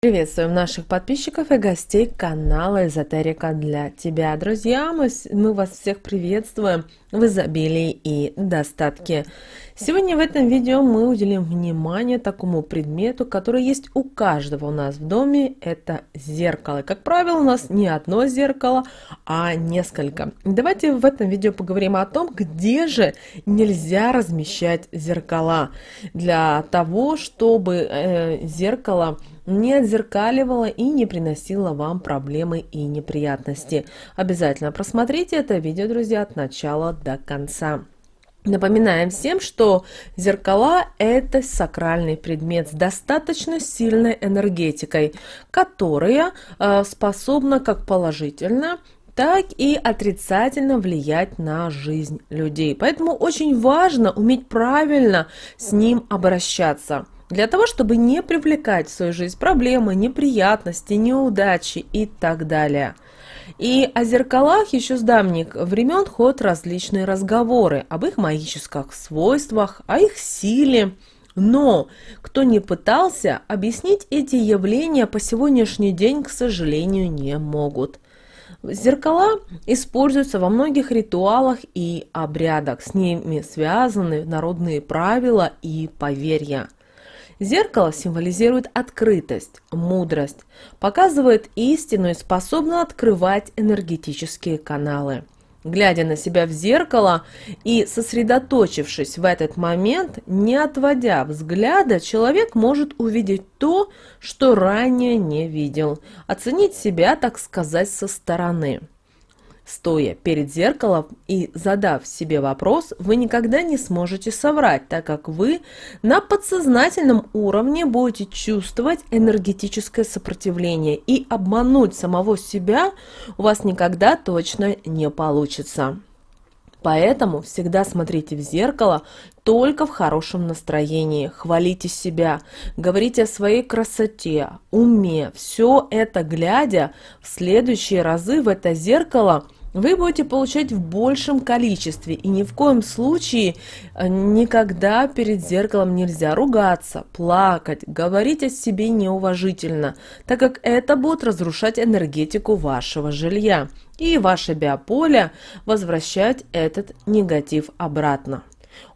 Приветствуем наших подписчиков и гостей канала Эзотерика для тебя. Друзья, мы, мы вас всех приветствуем в изобилии и достатке. Сегодня в этом видео мы уделим внимание такому предмету, который есть у каждого у нас в доме. Это зеркало. как правило, у нас не одно зеркало, а несколько. Давайте в этом видео поговорим о том, где же нельзя размещать зеркала. Для того, чтобы э, зеркало не отзеркаливала и не приносила вам проблемы и неприятности. Обязательно просмотрите это видео, друзья, от начала до конца. Напоминаем всем, что зеркала – это сакральный предмет с достаточно сильной энергетикой, которая э, способна как положительно, так и отрицательно влиять на жизнь людей. Поэтому очень важно уметь правильно с ним обращаться – для того, чтобы не привлекать в свою жизнь проблемы, неприятности, неудачи и так далее. И о зеркалах еще с давних времен ходят различные разговоры об их магических свойствах, о их силе. Но кто не пытался, объяснить эти явления по сегодняшний день, к сожалению, не могут. Зеркала используются во многих ритуалах и обрядах. С ними связаны народные правила и поверья. Зеркало символизирует открытость, мудрость, показывает истину и способно открывать энергетические каналы. Глядя на себя в зеркало и сосредоточившись в этот момент, не отводя взгляда, человек может увидеть то, что ранее не видел, оценить себя, так сказать, со стороны. Стоя перед зеркалом и задав себе вопрос, вы никогда не сможете соврать, так как вы на подсознательном уровне будете чувствовать энергетическое сопротивление и обмануть самого себя у вас никогда точно не получится. Поэтому всегда смотрите в зеркало только в хорошем настроении, хвалите себя, говорите о своей красоте, уме. Все это глядя в следующие разы в это зеркало – вы будете получать в большем количестве. И ни в коем случае э, никогда перед зеркалом нельзя ругаться, плакать, говорить о себе неуважительно, так как это будет разрушать энергетику вашего жилья. И ваше биополе возвращать этот негатив обратно.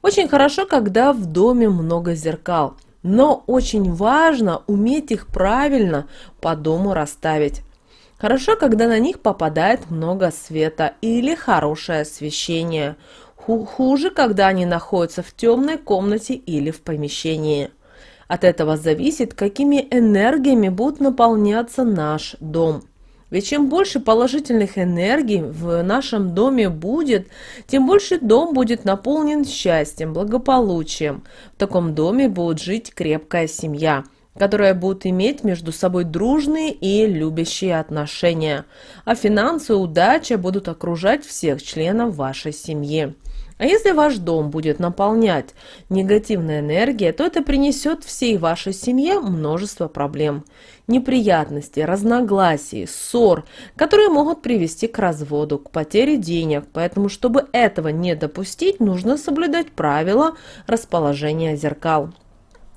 Очень хорошо, когда в доме много зеркал, но очень важно уметь их правильно по дому расставить. Хорошо, когда на них попадает много света или хорошее освещение. Хуже, когда они находятся в темной комнате или в помещении. От этого зависит, какими энергиями будет наполняться наш дом. Ведь чем больше положительных энергий в нашем доме будет, тем больше дом будет наполнен счастьем, благополучием. В таком доме будет жить крепкая семья – которые будут иметь между собой дружные и любящие отношения, а финансы и удача будут окружать всех членов вашей семьи. А если ваш дом будет наполнять негативная энергия, то это принесет всей вашей семье множество проблем, неприятностей, разногласий, ссор, которые могут привести к разводу, к потере денег. Поэтому, чтобы этого не допустить, нужно соблюдать правила расположения зеркал.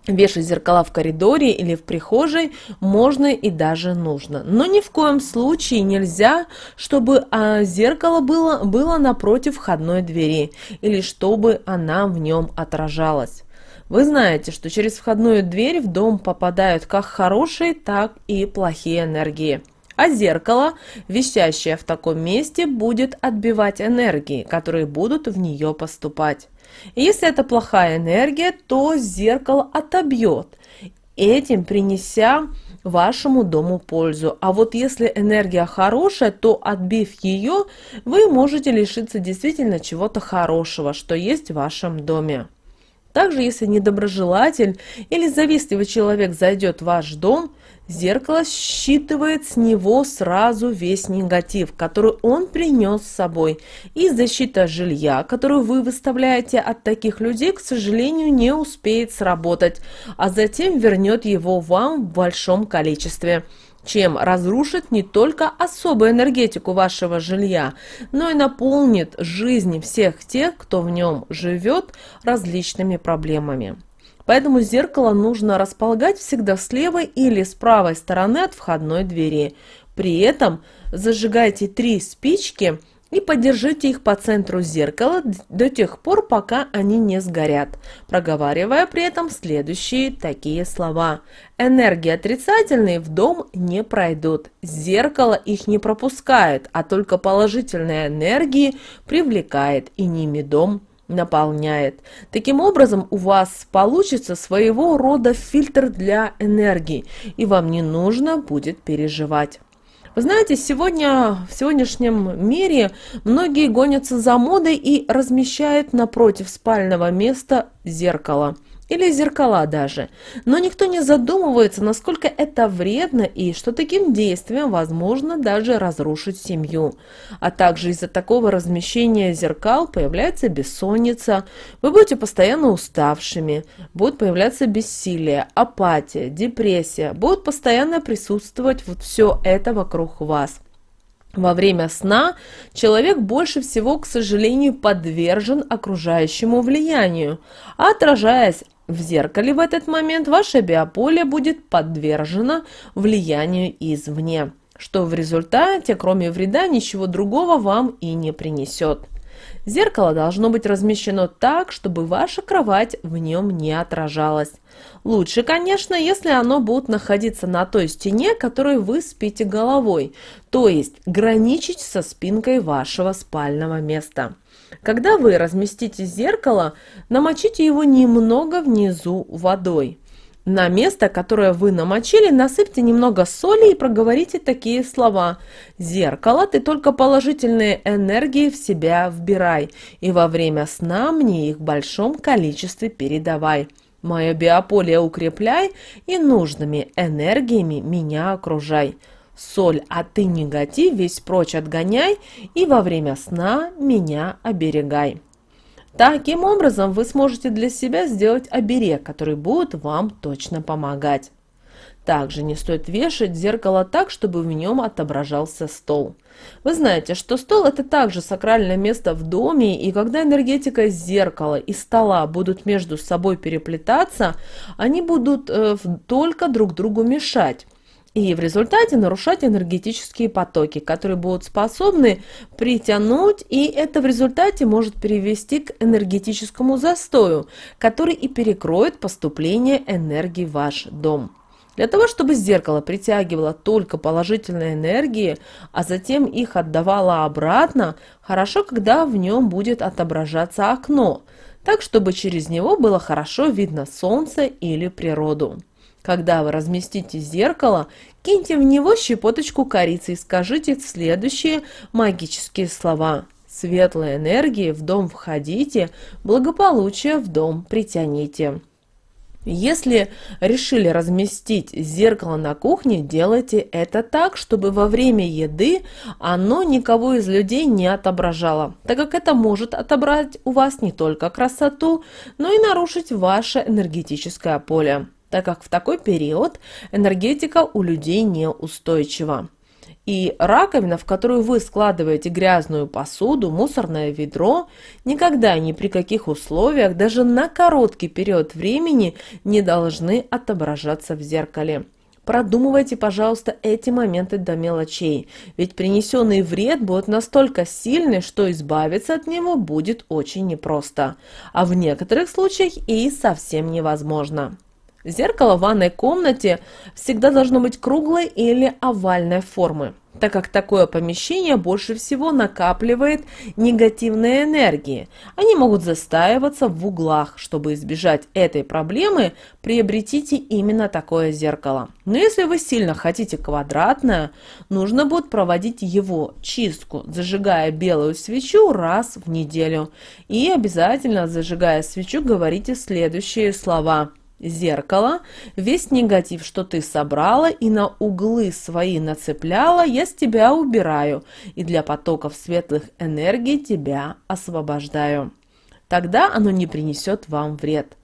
Вешать зеркала в коридоре или в прихожей можно и даже нужно. Но ни в коем случае нельзя, чтобы а, зеркало было, было напротив входной двери или чтобы она в нем отражалась. Вы знаете, что через входную дверь в дом попадают как хорошие, так и плохие энергии. А зеркало, висящее в таком месте, будет отбивать энергии, которые будут в нее поступать. И если это плохая энергия, то зеркало отобьет, этим принеся вашему дому пользу. А вот если энергия хорошая, то отбив ее, вы можете лишиться действительно чего-то хорошего, что есть в вашем доме. Также, если недоброжелатель или завистливый человек зайдет в ваш дом, зеркало считывает с него сразу весь негатив, который он принес с собой. И защита жилья, которую вы выставляете от таких людей, к сожалению, не успеет сработать, а затем вернет его вам в большом количестве чем разрушит не только особую энергетику вашего жилья, но и наполнит жизни всех тех, кто в нем живет, различными проблемами. Поэтому зеркало нужно располагать всегда с левой или с правой стороны от входной двери. При этом зажигайте три спички – и подержите их по центру зеркала до тех пор, пока они не сгорят, проговаривая при этом следующие такие слова. Энергии отрицательные в дом не пройдут, зеркало их не пропускает, а только положительные энергии привлекает и ними дом наполняет. Таким образом, у вас получится своего рода фильтр для энергии, и вам не нужно будет переживать. Вы знаете, сегодня в сегодняшнем мире многие гонятся за модой и размещают напротив спального места зеркало или зеркала даже. Но никто не задумывается, насколько это вредно и что таким действием возможно даже разрушить семью. А также из-за такого размещения зеркал появляется бессонница, вы будете постоянно уставшими, будет появляться бессилие, апатия, депрессия, будет постоянно присутствовать вот все это вокруг вас. Во время сна человек больше всего, к сожалению, подвержен окружающему влиянию. Отражаясь в зеркале в этот момент ваше биополе будет подвержено влиянию извне, что в результате, кроме вреда, ничего другого вам и не принесет. Зеркало должно быть размещено так, чтобы ваша кровать в нем не отражалась. Лучше, конечно, если оно будет находиться на той стене, которой вы спите головой, то есть граничить со спинкой вашего спального места. Когда вы разместите зеркало, намочите его немного внизу водой. На место, которое вы намочили, насыпьте немного соли и проговорите такие слова. «Зеркало, ты только положительные энергии в себя вбирай, и во время сна мне их в большом количестве передавай. Мое биополе укрепляй и нужными энергиями меня окружай» соль, а ты негатив весь прочь отгоняй, и во время сна меня оберегай. Таким образом вы сможете для себя сделать оберег, который будет вам точно помогать. Также не стоит вешать зеркало так, чтобы в нем отображался стол. Вы знаете, что стол – это также сакральное место в доме, и когда энергетика зеркала и стола будут между собой переплетаться, они будут э, только друг другу мешать и в результате нарушать энергетические потоки, которые будут способны притянуть, и это в результате может привести к энергетическому застою, который и перекроет поступление энергии в ваш дом. Для того, чтобы зеркало притягивало только положительные энергии, а затем их отдавало обратно, хорошо, когда в нем будет отображаться окно, так чтобы через него было хорошо видно солнце или природу. Когда вы разместите зеркало, киньте в него щепоточку корицы и скажите следующие магические слова. Светлой энергии в дом входите, благополучие в дом притяните. Если решили разместить зеркало на кухне, делайте это так, чтобы во время еды оно никого из людей не отображало, так как это может отобрать у вас не только красоту, но и нарушить ваше энергетическое поле так как в такой период энергетика у людей неустойчива. И раковина, в которую вы складываете грязную посуду, мусорное ведро, никогда ни при каких условиях, даже на короткий период времени, не должны отображаться в зеркале. Продумывайте, пожалуйста, эти моменты до мелочей, ведь принесенный вред будет настолько сильный, что избавиться от него будет очень непросто, а в некоторых случаях и совсем невозможно. Зеркало в ванной комнате всегда должно быть круглой или овальной формы, так как такое помещение больше всего накапливает негативные энергии. Они могут застаиваться в углах. Чтобы избежать этой проблемы, приобретите именно такое зеркало. Но если вы сильно хотите квадратное, нужно будет проводить его чистку, зажигая белую свечу раз в неделю. И обязательно, зажигая свечу, говорите следующие слова – зеркало, весь негатив, что ты собрала и на углы свои нацепляла, я с тебя убираю и для потоков светлых энергий тебя освобождаю. Тогда оно не принесет вам вред.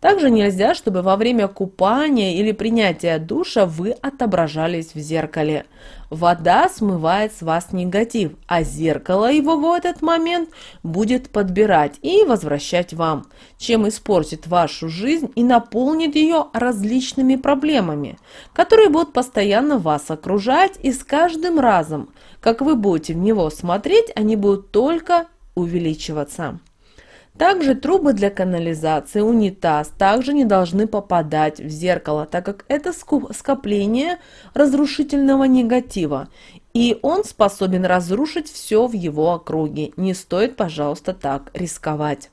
Также нельзя, чтобы во время купания или принятия душа вы отображались в зеркале. Вода смывает с вас негатив, а зеркало его в этот момент будет подбирать и возвращать вам, чем испортит вашу жизнь и наполнит ее различными проблемами, которые будут постоянно вас окружать и с каждым разом, как вы будете в него смотреть, они будут только увеличиваться. Также трубы для канализации, унитаз также не должны попадать в зеркало, так как это скопление разрушительного негатива, и он способен разрушить все в его округе. Не стоит, пожалуйста, так рисковать.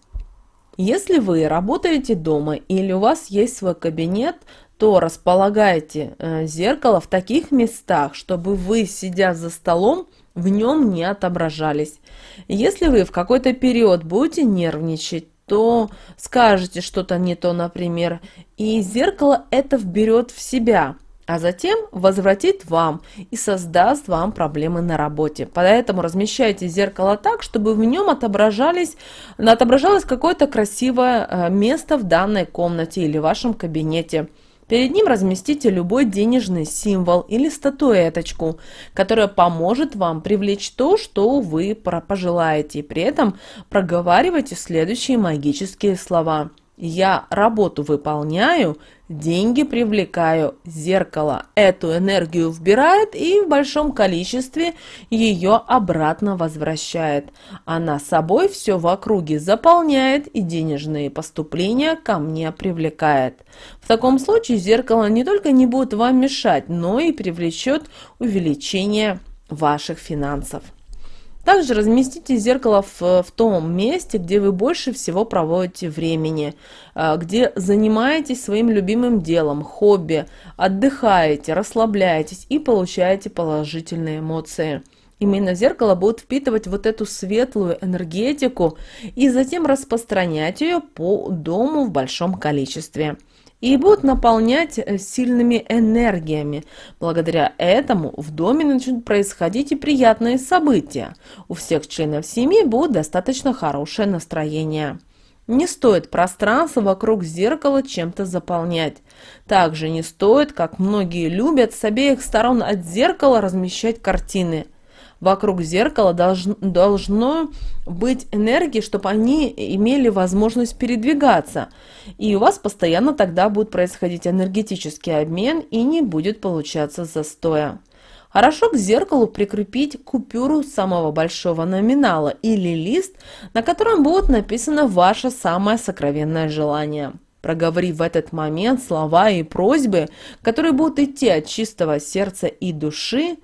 Если вы работаете дома или у вас есть свой кабинет, то располагайте э, зеркало в таких местах, чтобы вы, сидя за столом, в нем не отображались. Если вы в какой-то период будете нервничать, то скажете что-то не то, например, и зеркало это вберет в себя, а затем возвратит вам и создаст вам проблемы на работе. Поэтому размещайте зеркало так, чтобы в нем отображались, отображалось какое-то красивое э, место в данной комнате или в вашем кабинете. Перед ним разместите любой денежный символ или статуэточку, которая поможет вам привлечь то, что вы пожелаете. При этом проговаривайте следующие магические слова – я работу выполняю, деньги привлекаю. Зеркало эту энергию вбирает и в большом количестве ее обратно возвращает. Она собой все в округе заполняет и денежные поступления ко мне привлекает. В таком случае зеркало не только не будет вам мешать, но и привлечет увеличение ваших финансов. Также разместите зеркало в, в том месте, где вы больше всего проводите времени, а, где занимаетесь своим любимым делом, хобби, отдыхаете, расслабляетесь и получаете положительные эмоции. Именно зеркало будет впитывать вот эту светлую энергетику и затем распространять ее по дому в большом количестве и будут наполнять э, сильными энергиями. Благодаря этому в доме начнут происходить и приятные события. У всех членов семьи будет достаточно хорошее настроение. Не стоит пространство вокруг зеркала чем-то заполнять. Также не стоит, как многие любят, с обеих сторон от зеркала размещать картины – вокруг зеркала должно, должно быть энергии, чтобы они имели возможность передвигаться. И у вас постоянно тогда будет происходить энергетический обмен и не будет получаться застоя. Хорошо к зеркалу прикрепить купюру самого большого номинала или лист, на котором будет написано ваше самое сокровенное желание. Проговори в этот момент слова и просьбы, которые будут идти от чистого сердца и души,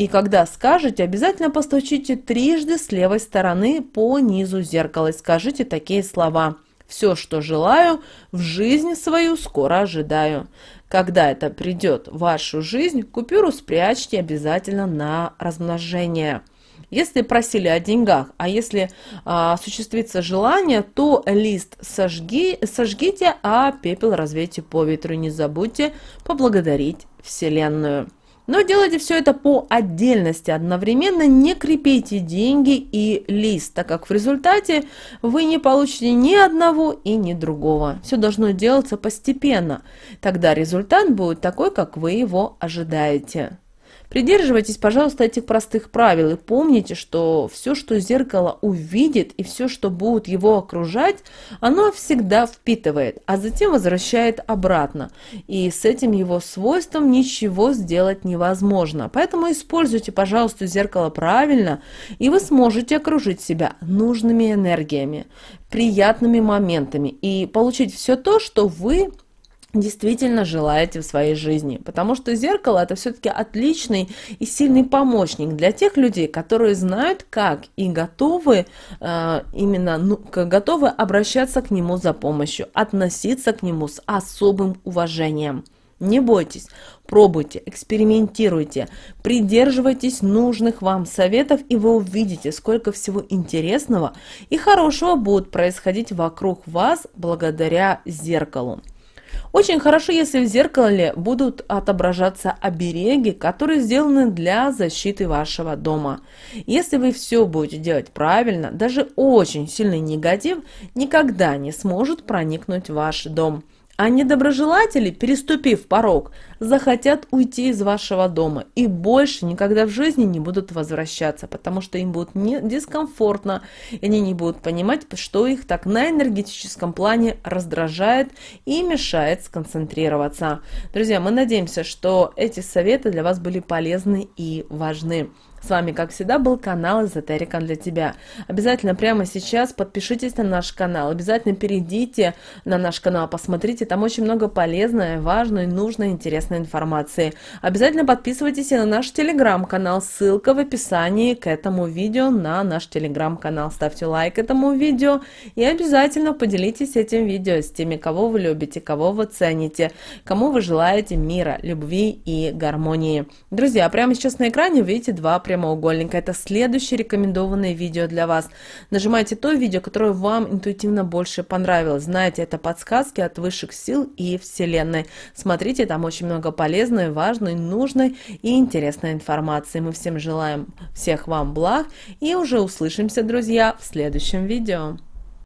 и когда скажете, обязательно постучите трижды с левой стороны по низу зеркала и скажите такие слова. «Все, что желаю, в жизнь свою скоро ожидаю». Когда это придет в вашу жизнь, купюру спрячьте обязательно на размножение. Если просили о деньгах, а если а, осуществится желание, то лист сожги, сожгите, а пепел развейте по ветру. Не забудьте поблагодарить Вселенную. Но делайте все это по отдельности, одновременно не крепите деньги и лист, так как в результате вы не получите ни одного и ни другого. Все должно делаться постепенно, тогда результат будет такой, как вы его ожидаете. Придерживайтесь, пожалуйста, этих простых правил и помните, что все, что зеркало увидит и все, что будет его окружать, оно всегда впитывает, а затем возвращает обратно. И с этим его свойством ничего сделать невозможно. Поэтому используйте, пожалуйста, зеркало правильно, и вы сможете окружить себя нужными энергиями, приятными моментами и получить все то, что вы действительно желаете в своей жизни. Потому что зеркало это все-таки отличный и сильный помощник для тех людей, которые знают как и готовы э, именно ну, готовы обращаться к нему за помощью, относиться к нему с особым уважением. Не бойтесь, пробуйте, экспериментируйте, придерживайтесь нужных вам советов, и вы увидите, сколько всего интересного и хорошего будет происходить вокруг вас благодаря зеркалу. Очень хорошо, если в зеркале будут отображаться обереги, которые сделаны для защиты вашего дома. Если вы все будете делать правильно, даже очень сильный негатив никогда не сможет проникнуть в ваш дом. А недоброжелатели, переступив порог, захотят уйти из вашего дома и больше никогда в жизни не будут возвращаться, потому что им будет не дискомфортно, и они не будут понимать, что их так на энергетическом плане раздражает и мешает сконцентрироваться. Друзья, мы надеемся, что эти советы для вас были полезны и важны. С вами, как всегда, был канал Эзотерика для тебя. Обязательно прямо сейчас подпишитесь на наш канал, обязательно перейдите на наш канал, посмотрите, там очень много полезной, важной, нужной, интересной информации. Обязательно подписывайтесь и на наш телеграм-канал, ссылка в описании к этому видео на наш телеграм-канал. Ставьте лайк этому видео и обязательно поделитесь этим видео с теми, кого вы любите, кого вы цените, кому вы желаете мира, любви и гармонии. Друзья, прямо сейчас на экране видите два прямоугольника. Это следующее рекомендованное видео для вас. Нажимайте то видео, которое вам интуитивно больше понравилось. Знаете, это подсказки от высших сил и Вселенной. Смотрите, там очень много полезной, важной, нужной и интересной информации. Мы всем желаем всех вам благ и уже услышимся, друзья, в следующем видео.